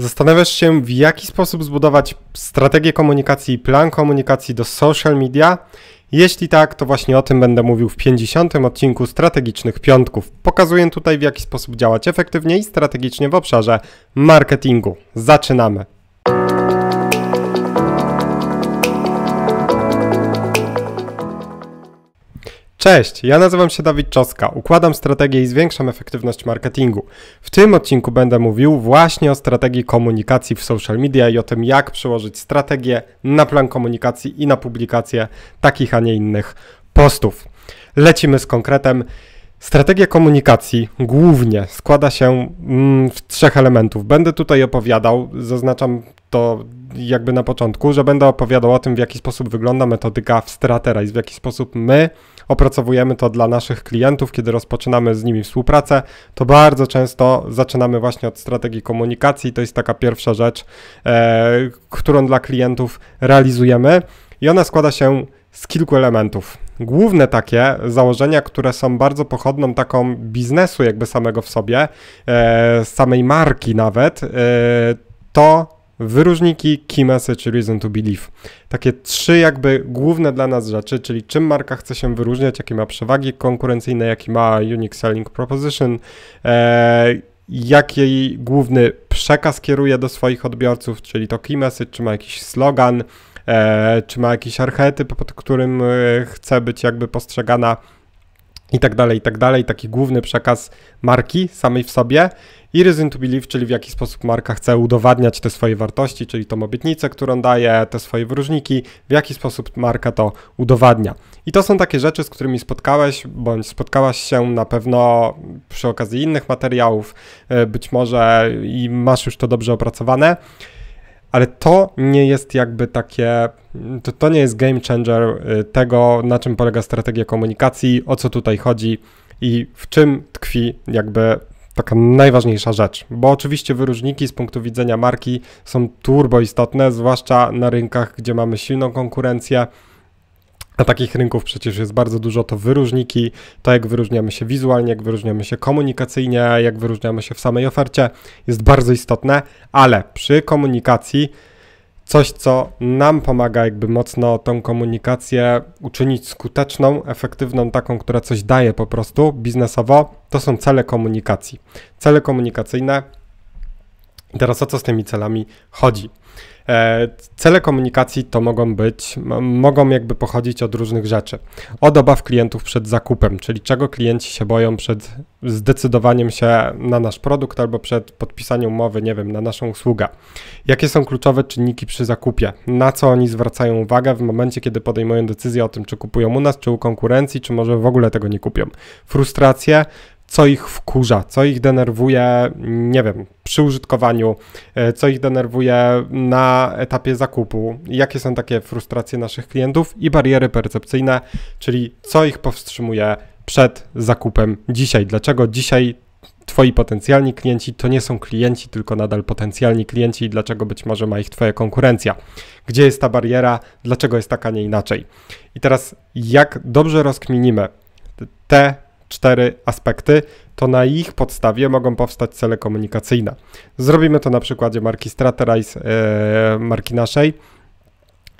Zastanawiasz się, w jaki sposób zbudować strategię komunikacji i plan komunikacji do social media? Jeśli tak, to właśnie o tym będę mówił w 50. odcinku Strategicznych Piątków. Pokazuję tutaj, w jaki sposób działać efektywnie i strategicznie w obszarze marketingu. Zaczynamy! Cześć, ja nazywam się Dawid Czoska, układam strategię i zwiększam efektywność marketingu. W tym odcinku będę mówił właśnie o strategii komunikacji w social media i o tym, jak przełożyć strategię na plan komunikacji i na publikację takich, a nie innych postów. Lecimy z konkretem. Strategia komunikacji głównie składa się mm, w trzech elementów. Będę tutaj opowiadał, zaznaczam to jakby na początku, że będę opowiadał o tym, w jaki sposób wygląda metodyka Stratera i w jaki sposób my opracowujemy to dla naszych klientów, kiedy rozpoczynamy z nimi współpracę, to bardzo często zaczynamy właśnie od strategii komunikacji. To jest taka pierwsza rzecz, e, którą dla klientów realizujemy i ona składa się z kilku elementów. Główne takie założenia, które są bardzo pochodną taką biznesu jakby samego w sobie, e, samej marki nawet, e, to wyróżniki, key message, reason to believe. Takie trzy jakby główne dla nas rzeczy, czyli czym marka chce się wyróżniać, jakie ma przewagi konkurencyjne, jaki ma unique selling proposition, e, jaki główny przekaz kieruje do swoich odbiorców, czyli to key message, czy ma jakiś slogan, e, czy ma jakiś archetyp, pod którym e, chce być jakby postrzegana i tak dalej, i tak dalej. Taki główny przekaz marki samej w sobie i reason to believe, czyli w jaki sposób marka chce udowadniać te swoje wartości, czyli tą obietnicę, którą daje, te swoje wyróżniki, w jaki sposób marka to udowadnia. I to są takie rzeczy, z którymi spotkałeś, bądź spotkałaś się na pewno przy okazji innych materiałów, e, być może i masz już to dobrze opracowane ale to nie jest jakby takie, to, to nie jest game changer y, tego, na czym polega strategia komunikacji, o co tutaj chodzi i w czym tkwi jakby taka najważniejsza rzecz, bo oczywiście wyróżniki z punktu widzenia marki są turbo istotne, zwłaszcza na rynkach, gdzie mamy silną konkurencję, a takich rynków przecież jest bardzo dużo, to wyróżniki, to jak wyróżniamy się wizualnie, jak wyróżniamy się komunikacyjnie, jak wyróżniamy się w samej ofercie, jest bardzo istotne, ale przy komunikacji coś, co nam pomaga jakby mocno tą komunikację uczynić skuteczną, efektywną, taką, która coś daje po prostu biznesowo, to są cele komunikacji. Cele komunikacyjne. Teraz o co z tymi celami chodzi? E, cele komunikacji to mogą być, mogą jakby pochodzić od różnych rzeczy. Od obaw klientów przed zakupem, czyli czego klienci się boją przed zdecydowaniem się na nasz produkt albo przed podpisaniem umowy, nie wiem, na naszą usługę. Jakie są kluczowe czynniki przy zakupie? Na co oni zwracają uwagę w momencie, kiedy podejmują decyzję o tym, czy kupują u nas, czy u konkurencji, czy może w ogóle tego nie kupią? Frustracje, co ich wkurza, co ich denerwuje, nie wiem, przy użytkowaniu, e, co ich denerwuje na etapie zakupu, jakie są takie frustracje naszych klientów i bariery percepcyjne, czyli co ich powstrzymuje przed zakupem dzisiaj, dlaczego dzisiaj Twoi potencjalni klienci to nie są klienci, tylko nadal potencjalni klienci i dlaczego być może ma ich Twoja konkurencja. Gdzie jest ta bariera, dlaczego jest taka, nie inaczej. I teraz jak dobrze rozkminimy te cztery aspekty, to na ich podstawie mogą powstać cele komunikacyjne. Zrobimy to na przykładzie marki Straterize, marki naszej.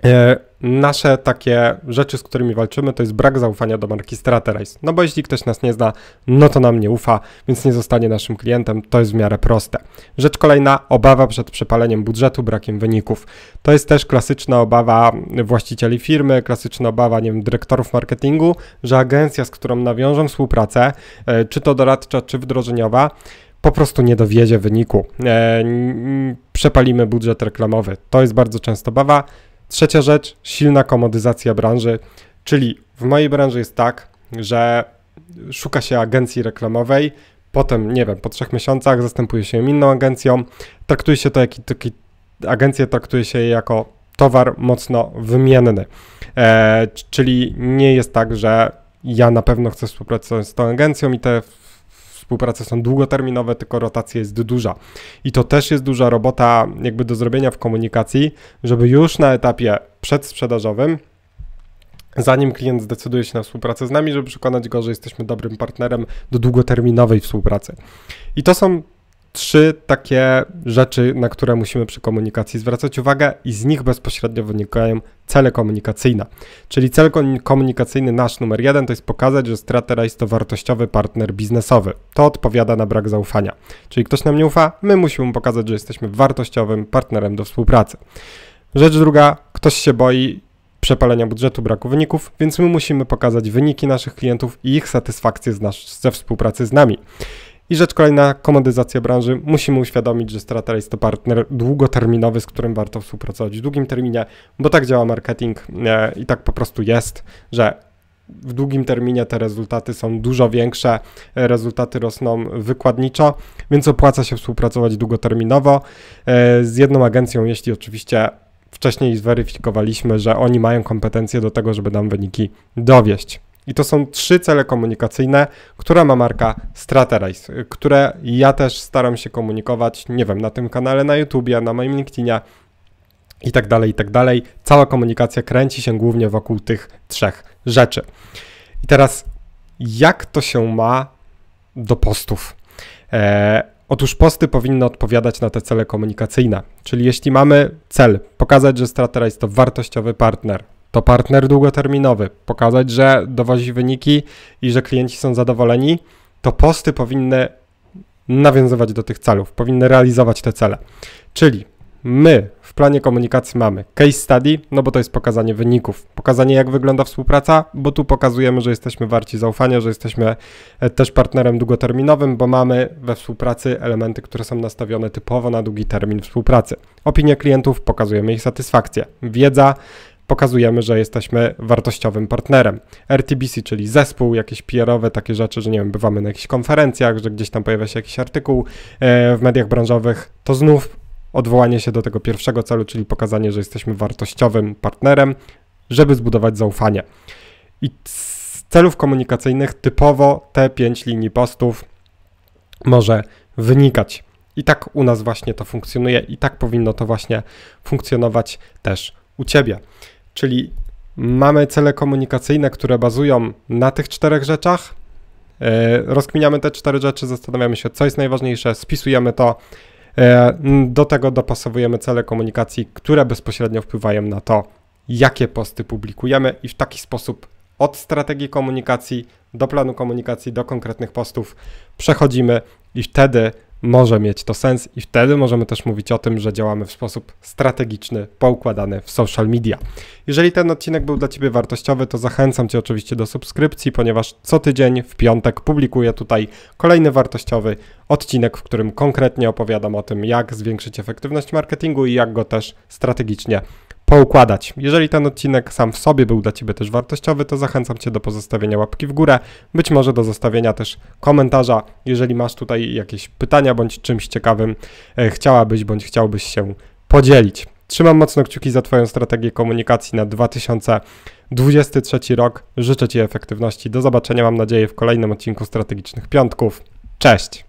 E, nasze takie rzeczy, z którymi walczymy, to jest brak zaufania do marki Straterize. No bo jeśli ktoś nas nie zna, no to nam nie ufa, więc nie zostanie naszym klientem. To jest w miarę proste. Rzecz kolejna, obawa przed przepaleniem budżetu, brakiem wyników. To jest też klasyczna obawa właścicieli firmy, klasyczna obawa, nie wiem, dyrektorów marketingu, że agencja, z którą nawiążą współpracę, e, czy to doradcza, czy wdrożeniowa, po prostu nie dowiedzie wyniku. E, przepalimy budżet reklamowy. To jest bardzo często obawa. Trzecia rzecz, silna komodyzacja branży, czyli w mojej branży jest tak, że szuka się agencji reklamowej, potem, nie wiem, po trzech miesiącach zastępuje się inną agencją, traktuje się to jak taki, agencję traktuje się jako towar mocno wymienny, e, czyli nie jest tak, że ja na pewno chcę współpracować z tą agencją i te współprace są długoterminowe, tylko rotacja jest duża. I to też jest duża robota jakby do zrobienia w komunikacji, żeby już na etapie przedsprzedażowym zanim klient zdecyduje się na współpracę z nami, żeby przekonać go, że jesteśmy dobrym partnerem do długoterminowej współpracy. I to są trzy takie rzeczy, na które musimy przy komunikacji zwracać uwagę, i z nich bezpośrednio wynikają cele komunikacyjne. Czyli cel komunikacyjny nasz numer jeden to jest pokazać, że stratera jest to wartościowy partner biznesowy. To odpowiada na brak zaufania. Czyli ktoś nam nie ufa, my musimy mu pokazać, że jesteśmy wartościowym partnerem do współpracy. Rzecz druga, ktoś się boi przepalenia budżetu, braku wyników, więc my musimy pokazać wyniki naszych klientów i ich satysfakcję z nas ze współpracy z nami. I rzecz kolejna, komodyzacja branży. Musimy uświadomić, że strata jest to partner długoterminowy, z którym warto współpracować w długim terminie, bo tak działa marketing e, i tak po prostu jest, że w długim terminie te rezultaty są dużo większe, e, rezultaty rosną wykładniczo, więc opłaca się współpracować długoterminowo e, z jedną agencją, jeśli oczywiście wcześniej zweryfikowaliśmy, że oni mają kompetencje do tego, żeby nam wyniki dowieść. I to są trzy cele komunikacyjne, które ma marka Straterize, które ja też staram się komunikować, nie wiem, na tym kanale na YouTubie, na moim LinkedInie i tak dalej, i tak dalej. Cała komunikacja kręci się głównie wokół tych trzech rzeczy. I teraz, jak to się ma do postów? Eee, otóż posty powinny odpowiadać na te cele komunikacyjne. Czyli jeśli mamy cel pokazać, że Straterize to wartościowy partner to partner długoterminowy. Pokazać, że dowozi wyniki i że klienci są zadowoleni. To posty powinny nawiązywać do tych celów, powinny realizować te cele. Czyli my w planie komunikacji mamy case study, no bo to jest pokazanie wyników, pokazanie jak wygląda współpraca, bo tu pokazujemy, że jesteśmy warci zaufania, że jesteśmy e, też partnerem długoterminowym, bo mamy we współpracy elementy, które są nastawione typowo na długi termin współpracy. Opinie klientów, pokazujemy ich satysfakcję. Wiedza, pokazujemy, że jesteśmy wartościowym partnerem. RTBC, czyli zespół, jakieś PR-owe takie rzeczy, że nie wiem, bywamy na jakichś konferencjach, że gdzieś tam pojawia się jakiś artykuł e, w mediach branżowych, to znów odwołanie się do tego pierwszego celu, czyli pokazanie, że jesteśmy wartościowym partnerem, żeby zbudować zaufanie. I z celów komunikacyjnych typowo te pięć linii postów może wynikać. I tak u nas właśnie to funkcjonuje, i tak powinno to właśnie funkcjonować też u ciebie. Czyli mamy cele komunikacyjne, które bazują na tych czterech rzeczach. E, rozkminiamy te cztery rzeczy, zastanawiamy się, co jest najważniejsze, spisujemy to. E, do tego dopasowujemy cele komunikacji, które bezpośrednio wpływają na to, jakie posty publikujemy, i w taki sposób od strategii komunikacji do planu komunikacji, do konkretnych postów przechodzimy, i wtedy może mieć to sens i wtedy możemy też mówić o tym, że działamy w sposób strategiczny, poukładany w social media. Jeżeli ten odcinek był dla Ciebie wartościowy, to zachęcam Cię oczywiście do subskrypcji, ponieważ co tydzień w piątek publikuję tutaj kolejny wartościowy odcinek, w którym konkretnie opowiadam o tym, jak zwiększyć efektywność marketingu i jak go też strategicznie poukładać. Jeżeli ten odcinek sam w sobie był dla Ciebie też wartościowy, to zachęcam Cię do pozostawienia łapki w górę, być może do zostawienia też komentarza, jeżeli masz tutaj jakieś pytania bądź czymś ciekawym e, chciałabyś bądź chciałbyś się podzielić. Trzymam mocno kciuki za Twoją strategię komunikacji na 2023 rok. Życzę Ci efektywności. Do zobaczenia, mam nadzieję, w kolejnym odcinku Strategicznych Piątków. Cześć!